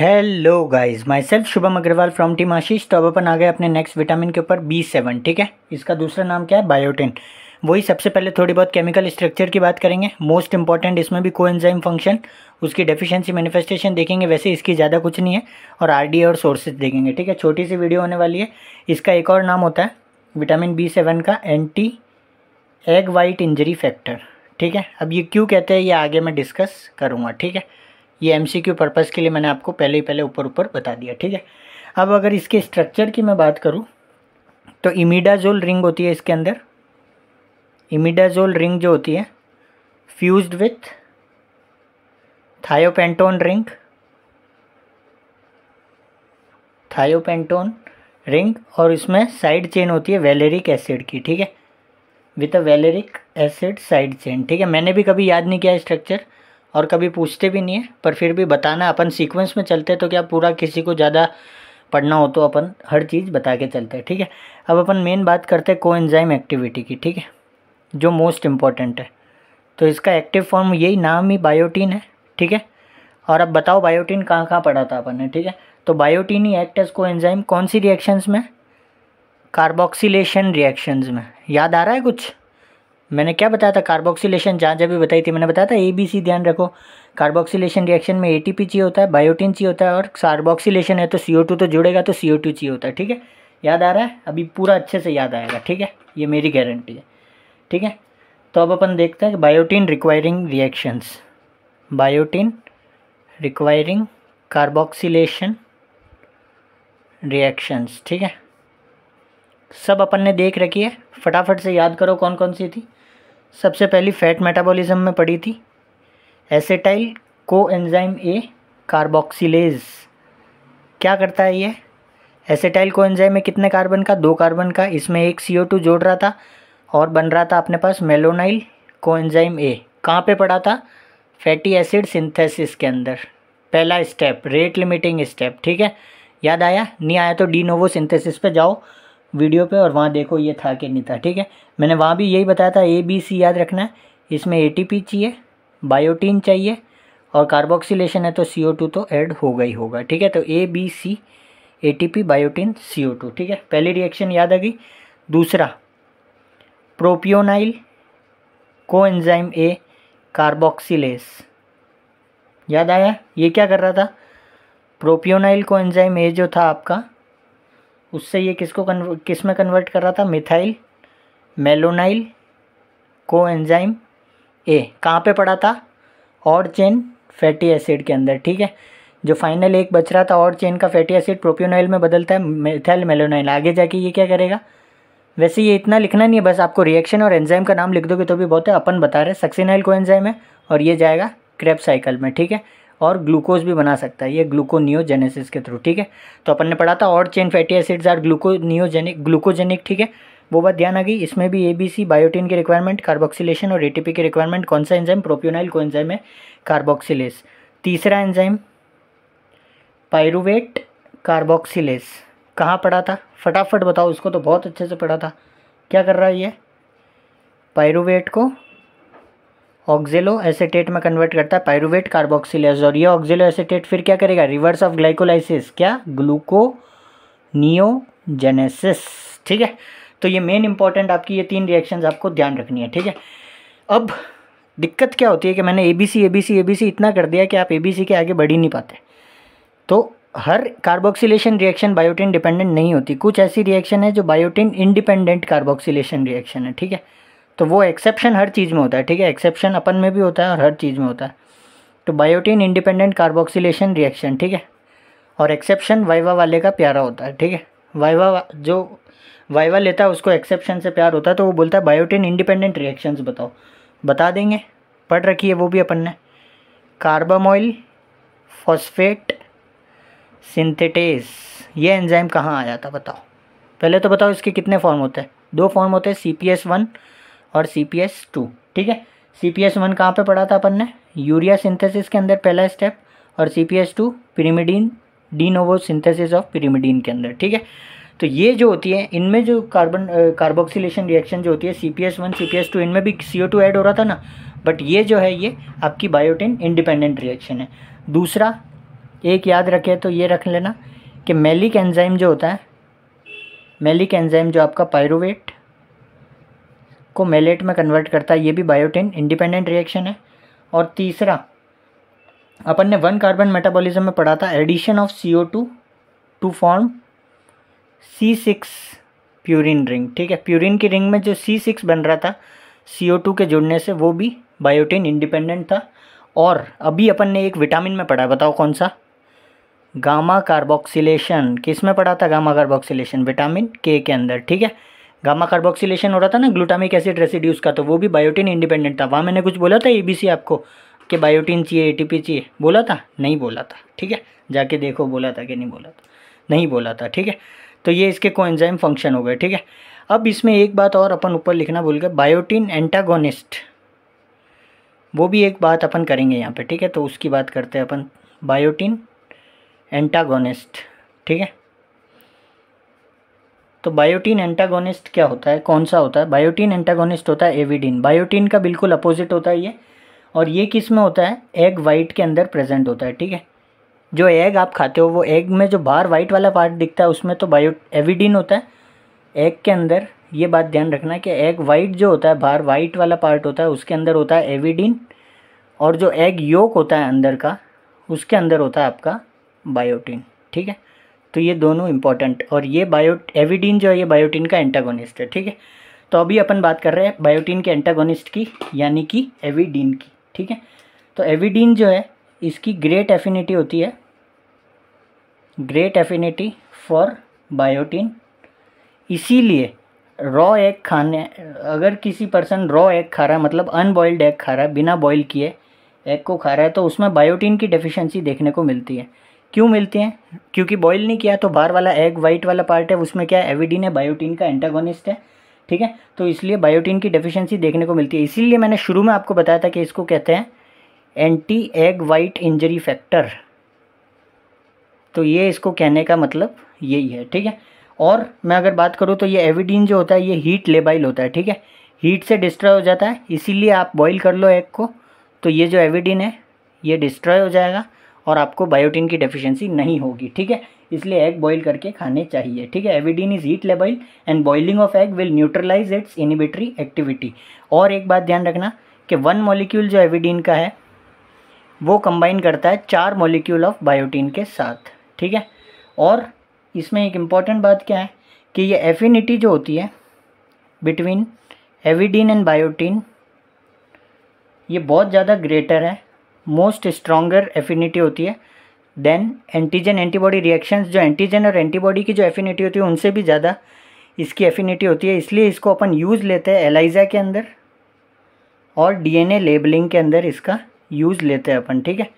hello guys myself Shubham Agarwal from team Ashish तो अब अपन आ गए अपने नेक्स्ट विटामिन के ऊपर बी सेवन ठीक है इसका दूसरा नाम क्या है बायोटिन वही सबसे पहले थोड़ी बहुत केमिकल स्ट्रक्चर की बात करेंगे मोस्ट इंपॉर्टेंट इसमें भी कोएंजाइम फंक्शन उसकी डेफिशिएंसी मैनिफेस्टेशन देखेंगे वैसे इसकी ज़्यादा कुछ नहीं है और आर और सोर्सेज देखेंगे ठीक है छोटी सी वीडियो होने वाली है इसका एक और नाम होता है विटामिन बी सेवन का anti egg white injury factor ठीक है अब ये क्यों कहते हैं ये आगे मैं डिस्कस करूँगा ठीक है ये क्यू पर्पज़ के लिए मैंने आपको पहले ही पहले ऊपर ऊपर बता दिया ठीक है अब अगर इसके स्ट्रक्चर की मैं बात करूँ तो इमिडाजोल रिंग होती है इसके अंदर इमिडाजोल रिंग जो होती है fused with thiopentone ring thiopentone ring और इसमें साइड चेन होती है वेलेरिक एसिड की ठीक है with a valeric acid side chain ठीक है मैंने भी कभी याद नहीं किया स्ट्रक्चर और कभी पूछते भी नहीं है पर फिर भी बताना अपन सीक्वेंस में चलते हैं तो क्या पूरा किसी को ज़्यादा पढ़ना हो तो अपन हर चीज़ बता के चलते हैं ठीक है अब अपन मेन बात करते हैं को एक्टिविटी की ठीक है जो मोस्ट इम्पॉर्टेंट है तो इसका एक्टिव फॉर्म यही नाम ही बायोटीन है ठीक है और अब बताओ बायोटीन कहाँ कहाँ पढ़ा था अपन ने ठीक है तो बायोटीन ही एक्ट एज को कौन सी रिएक्शंस में कार्बोक्सीलेशन रिएक्शंस में याद आ रहा है कुछ मैंने क्या बताया था कार्बोक्सीलेशन जहाँ जब भी बताई थी मैंने बताया था ए बी सी ध्यान रखो कार्बोक्सीलेशन रिएक्शन में ए टी पी चाहिए होता है बायोटिन चाहिए होता है और कार्बोक्सीलेशन है तो सी ओ टू तो जुड़ेगा तो सी ओ टू चाहिए होता है ठीक है याद आ रहा है अभी पूरा अच्छे से याद आएगा ठीक है ये मेरी गारंटी है ठीक है तो अब अपन देखते हैं biotin requiring reactions biotin requiring carboxylation reactions ठीक है सब अपन ने देख रखी है फटाफट से याद करो कौन कौन सी थी सबसे पहली फ़ैट मेटाबॉलिज्म में पड़ी थी एसेटाइल को एंजाइम ए कार्बोक्सीज क्या करता है ये एसेटाइल को एंजाइम में कितने कार्बन का दो कार्बन का इसमें एक सी जोड़ रहा था और बन रहा था अपने पास मेलोनाइल को एंजाइम ए कहाँ पे पड़ा था फैटी एसिड सिंथेसिस के अंदर पहला स्टेप रेट लिमिटिंग स्टेप ठीक है याद आया नहीं आया तो डी नोवो सिंथेसिस पे जाओ वीडियो पे और वहाँ देखो ये था कि नहीं था ठीक है मैंने वहाँ भी यही बताया था ए बी सी याद रखना है इसमें ए चाहिए बायोटीन चाहिए और कार्बोक्सीलेशन है तो सी तो ऐड होगा ही होगा ठीक है तो ए बी सी ए बायोटीन सी ठीक है पहली रिएक्शन याद आ गई दूसरा प्रोपियोनाइल कोएंजाइम ए कार्बोक्सीलेस याद आया ये क्या कर रहा था प्रोपियोनाइल कोएंजाइम ए जो था आपका उससे ये किसको किस में कन्वर्ट कर रहा था मिथाइल मेलोनाइल को एंजाइम ए कहाँ पे पड़ा था और चेन फैटी एसिड के अंदर ठीक है जो फाइनल एक बच रहा था और चेन का फैटी एसिड प्रोप्योनाइल में बदलता है मिथाइल मेलोनाइल आगे जाके ये क्या करेगा वैसे ये इतना लिखना नहीं है बस आपको रिएक्शन और एंजाइम का नाम लिख दोगे तो भी बहुत है अपन बता रहे हैं सक्सीनाइल को एंजाइम है और ये जाएगा क्रेप साइकिल में ठीक है और ग्लूकोज भी बना सकता है ये ग्लूकोनियोजेनेसिस के थ्रू ठीक है तो अपन ने पढ़ा था और chain fatty acids are gluconeogenic glucogenic ठीक है वो बात ध्यान आ गई इसमें भी ए बी सी बायोटिन की रिक्वायरमेंट कार्बोक्सिलेशन और एटीपी की रिक्वायरमेंट कौन सा एंजाइम प्रोप्योनाइल को एंजाइम है कार्बोक्सिलेस तीसरा एंजाइम पायरुवेट कार्बोक्सिलेस कहाँ पढ़ा था फटाफट बताओ उसको तो बहुत अच्छे से पढ़ा था क्या कर रहा है ये पायरुवेट को ऑक्जेलो एसेटेट में कन्वर्ट करता है पायरुवेट कार्बोक्सिलेज और ये ऑक्जेलो एसेटेट फिर क्या करेगा रिवर्स ऑफ ग्लाइकोलाइसिस क्या ग्लूको नियोजेनेसिस ठीक है तो ये मेन इंपॉर्टेंट आपकी ये तीन रिएक्शंस आपको ध्यान रखनी है ठीक है अब दिक्कत क्या होती है कि मैंने A B C A B C A B C इतना कर दिया कि आप ए बी सी के आगे बढ़ ही नहीं पाते तो हर कार्बोक्सिलेशन रिएक्शन बायोटिन डिपेंडेंट नहीं होती कुछ ऐसी रिएक्शन है जो बायोटिन इंडिपेंडेंट कार्बोक्सिलेशन रिएक्शन है ठीक है तो वो एक्सेप्शन हर चीज़ में होता है ठीक है एक्सेप्शन अपन में भी होता है और हर चीज़ में होता है तो बायोटीन इंडिपेंडेंट कार्बोक्सीलेशन रिएक्शन ठीक है और एक्सेप्शन वाइवा वाले का प्यारा होता है ठीक है वाइवा जो वाइवा लेता है उसको एक्सेप्शन से प्यार होता है तो वो बोलता है बायोटीन इंडिपेंडेंट रिएक्शंस बताओ बता देंगे पढ़ रखी है वो भी अपन ने कार्बामोइल फॉस्फेट सिंथेटेस ये एंजाइम कहाँ आया था बताओ पहले तो बताओ इसके कितने फॉर्म होते हैं दो फॉर्म होते हैं सी पी एस वन और सी पी एस टू ठीक है सी पी एस वन कहाँ पर पढ़ा था अपन ने यूरिया सिंथेसिस के अंदर पहला स्टेप और C P S two pyrimidine de novo synthesis of pyrimidine के अंदर ठीक है तो ये जो होती है इनमें जो कार्बन कार्बोक्सीलेशन रिएक्शन जो होती है C P S one C P S two इनमें भी सी ओ टू एड हो रहा था ना बट ये जो है ये आपकी बायोटिन इंडिपेंडेंट रिएक्शन है दूसरा एक याद रखे तो ये रख लेना कि मेलिक एंजाइम जो होता है मेलिक एंजाइम जो आपका पायरोवेट को मेलेट में कन्वर्ट करता है ये भी बायोटिन इंडिपेंडेंट रिएक्शन है और तीसरा अपन ने वन कार्बन मेटाबॉलिज्म में पढ़ा था addition of C O two to form C six purine ring ठीक है प्यूरिन की रिंग में जो सी सिक्स बन रहा था सी ओ टू के जुड़ने से वो भी बायोटिन इंडिपेंडेंट था और अभी अपन ने एक विटामिन में पढ़ा बताओ कौन सा गामा कार्बोक्सिलेशन किस में पढ़ा था गामा कार्बोक्सिलेशन विटामिन के के अंदर ठीक है गामा कार्बोक्सिलेशन हो रहा था ना ग्लूटामिक एसिड रेसिड्यूज का तो वो भी बायोटिन इंडिपेंडेंट था वहाँ मैंने कुछ बोला था एबीसी आपको कि बायोटिन चाहिए एटीपी चाहिए बोला था नहीं बोला था ठीक है जाके देखो बोला था कि नहीं बोला था नहीं बोला था ठीक है तो ये इसके कोएंजाइम फंक्शन हो गए ठीक है अब इसमें एक बात और अपन ऊपर लिखना भूल गए बायोटिन एंटागोनिस्ट वो भी एक बात अपन करेंगे यहाँ पर ठीक है तो उसकी बात करते हैं अपन बायोटिन एंटागोनिस्ट ठीक है तो बायोटीन एंटागोनिस्ट क्या होता है कौन सा होता है बायोटीन एंटागोनिस्ट होता है एविडीन बायोटीन का बिल्कुल अपोजिट होता है ये और ये किस में होता है एग वाइट के अंदर प्रेजेंट होता है ठीक है जो एग आप खाते हो वो एग में जो बाहर वाइट वाला पार्ट दिखता है उसमें तो बायो एविडीन होता है एग के अंदर ये बात ध्यान रखना कि एग वाइट जो होता है बाहर वाइट वाला पार्ट होता है उसके अंदर होता है एविडीन और जो एग योक होता है अंदर का उसके अंदर होता है आपका बायोटीन ठीक है तो ये दोनों इंपॉर्टेंट और ये बायो एविडीन जो है ये बायोटीन का एंटागोनिस्ट है ठीक है तो अभी अपन बात कर रहे हैं बायोटीन के एंटागोनिस्ट की यानी कि एविडीन की ठीक है तो एविडीन जो है इसकी ग्रेट एफिनिटी होती है ग्रेट एफिनिटी फॉर बायोटीन इसीलिए रॉ एग खाने अगर किसी पर्सन रॉ एग खा रहा है मतलब अनबॉइल्ड एग खा रहा है बिना बॉयल किए एग को खा रहा है तो उसमें बायोटीन की डेफिशिएंसी देखने को मिलती है क्यों मिलती हैं क्योंकि बॉईल नहीं किया तो बाहर वाला एग वाइट वाला पार्ट है उसमें क्या है एविडीन है बायोटीन का एंटागोनिस्ट है ठीक है तो इसलिए बायोटीन की डेफिशिएंसी देखने को मिलती है इसीलिए मैंने शुरू में आपको बताया था कि इसको कहते हैं anti egg white injury factor तो ये इसको कहने का मतलब यही है ठीक है और मैं अगर बात करूँ तो ये एविडीन जो होता है ये हीट लेबाइल होता है ठीक है हीट से डिस्ट्रॉय हो जाता है इसीलिए आप बॉयल कर लो एग को तो ये जो एविडीन है ये डिस्ट्रॉय हो जाएगा और आपको बायोटिन की डेफिशिएंसी नहीं होगी ठीक है इसलिए एग बॉईल करके खाने चाहिए ठीक है avidin is heat labile and boiling of egg will neutralise its inhibitory activity और एक बात ध्यान रखना कि वन मॉलिक्यूल जो एविडीन का है वो कंबाइन करता है चार मॉलिक्यूल ऑफ बायोटीन के साथ ठीक है और इसमें एक इम्पॉर्टेंट बात क्या है कि ये एफिनिटी जो होती है बिटवीन एविडीन एंड बायोटीन ये बहुत ज़्यादा ग्रेटर है मोस्ट स्ट्रॉगर एफिनिटी होती है देन एंटीजन एंटीबॉडी रिएक्शंस जो एंटीजन और एंटीबॉडी की जो एफिनिटी होती है उनसे भी ज़्यादा इसकी एफिनिटी होती है इसलिए इसको अपन यूज़ लेते हैं एलाइजा के अंदर और डीएनए लेबलिंग के अंदर इसका यूज़ लेते हैं अपन ठीक है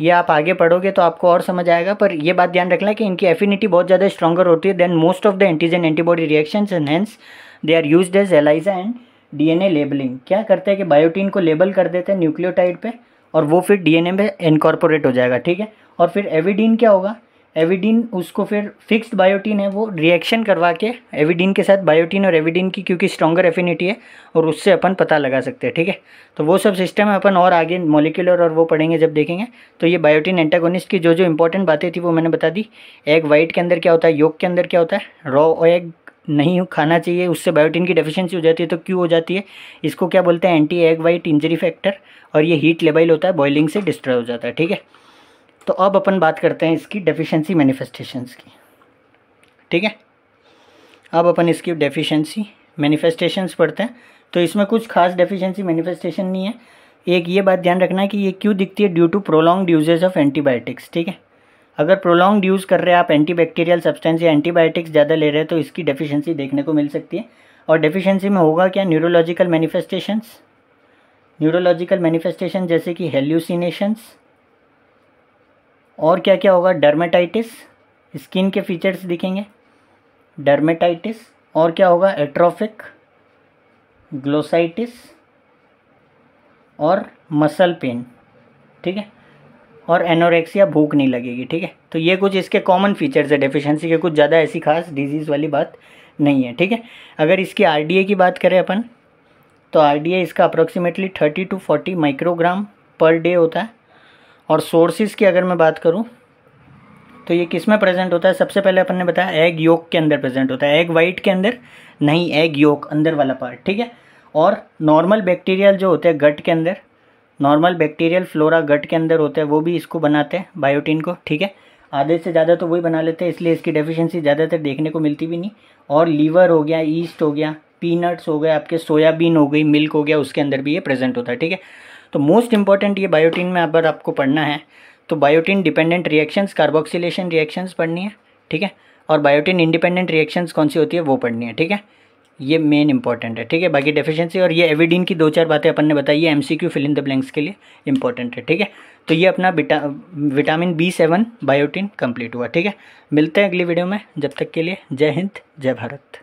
ये आप आगे पढ़ोगे तो आपको और समझ आएगा पर यह बात ध्यान रखना कि इनकी एफिनिटी बहुत ज़्यादा स्ट्रॉगर होती है than most of the antigen antibody reaction and hence they are use as ELISA and DNA labelling क्या करते हैं कि बायोटीन को लेबल कर देते हैं न्यूक्लियोटाइड पे और वो फिर डीएनए में इनकॉर्पोरेट हो जाएगा ठीक है और फिर एविडीन क्या होगा एविडीन उसको फिर फिक्स्ड बायोटीन है वो रिएक्शन करवा के एविडीन के साथ बायोटीन और एविडीन की क्योंकि स्ट्रॉगर एफिनिटी है और उससे अपन पता लगा सकते हैं ठीक है तो वो सब सिस्टम है अपन और आगे मोलिकुलर और वो पढ़ेंगे जब देखेंगे तो ये बायोटीन एंटागोनिस्ट की जो जो इंपॉर्टेंट बातें थी वो मैंने बता दी एग वाइट के अंदर क्या होता है योग के अंदर क्या होता है रॉ एग नहीं खाना चाहिए उससे बायोटिन की डेफिशिएंसी हो जाती है तो क्यों हो जाती है इसको क्या बोलते हैं anti egg white injury factor और ये हीट लेबल होता है बॉइलिंग से डिस्ट्रॉय हो जाता है ठीक है तो अब अपन बात करते हैं इसकी डेफिशिएंसी मैनिफेस्टेशंस की ठीक है अब अपन इसकी डेफिशेंसी मैनिफेस्टेशंस पढ़ते हैं तो इसमें कुछ खास डेफिशेंसी मैनिफेस्टेशन नहीं है एक ये बात ध्यान रखना है कि ये क्यों दिखती है due to prolong usage of antibiotics ठीक है अगर प्रोलॉन्ग यूज़ कर रहे हैं आप एंटीबैक्टीरियल सब्सटेंस या एंटीबायोटिक्स ज़्यादा ले रहे हैं तो इसकी डेफिशिएंसी देखने को मिल सकती है और डेफिशिएंसी में होगा क्या न्यूरोलॉजिकल मैनिफेस्टेशंस न्यूरोलॉजिकल मैनिफेस्टेशन जैसे कि हेल्यूसिनेशंस और क्या क्या होगा डर्मेटाइटिस स्किन के फीचर्स दिखेंगे डर्मेटाइटिस और क्या होगा एट्रोफिक ग्लोसाइटिस और मसल पेन ठीक है और एनोरेक्सिया भूख नहीं लगेगी ठीक है तो ये कुछ इसके कॉमन फीचर्स है डेफिशिएंसी के कुछ ज़्यादा ऐसी खास डिजीज़ वाली बात नहीं है ठीक है अगर इसकी आरडीए की बात करें अपन तो आरडीए इसका approximately thirty to forty microgram per day होता है और सोर्सेज की अगर मैं बात करूँ तो ये किस में प्रेजेंट होता है सबसे पहले अपन ने बताया एग योग के अंदर प्रेजेंट होता है एग वाइट के अंदर नहीं एग योग अंदर वाला पार्ट ठीक है और नॉर्मल बैक्टीरियल जो होते हैं गट के अंदर नॉर्मल बैक्टीरियल फ्लोरा गट के अंदर होता है वो भी इसको बनाते हैं बायोटिन को ठीक है आधे से ज़्यादा तो वही बना लेते हैं इसलिए इसकी डेफिशिएंसी ज़्यादातर देखने को मिलती भी नहीं और लीवर हो गया ईस्ट हो गया पीनट्स हो गए आपके सोयाबीन हो गई मिल्क हो गया उसके अंदर भी ये प्रेजेंट होता है ठीक है तो मोस्ट इंपॉर्टेंट ये बायोटिन में अगर आपको पढ़ना है तो biotin dependent reactions carboxylation reactions पढ़नी है ठीक है और बायोटिन इंडिपेंडेंट रिएक्शंस कौन सी होती है वो पढ़नी है ठीक है ये मेन इंपॉर्टेंट है ठीक है बाकी डेफिशिएंसी और ये एविडीन की दो चार बातें अपन ने बताई है MCQ fill in the blanks के लिए इंपॉर्टेंट है ठीक है तो ये अपना विटा vitamin B seven biotin complete हुआ ठीक है मिलते हैं अगली वीडियो में जब तक के लिए जय हिंद जय भारत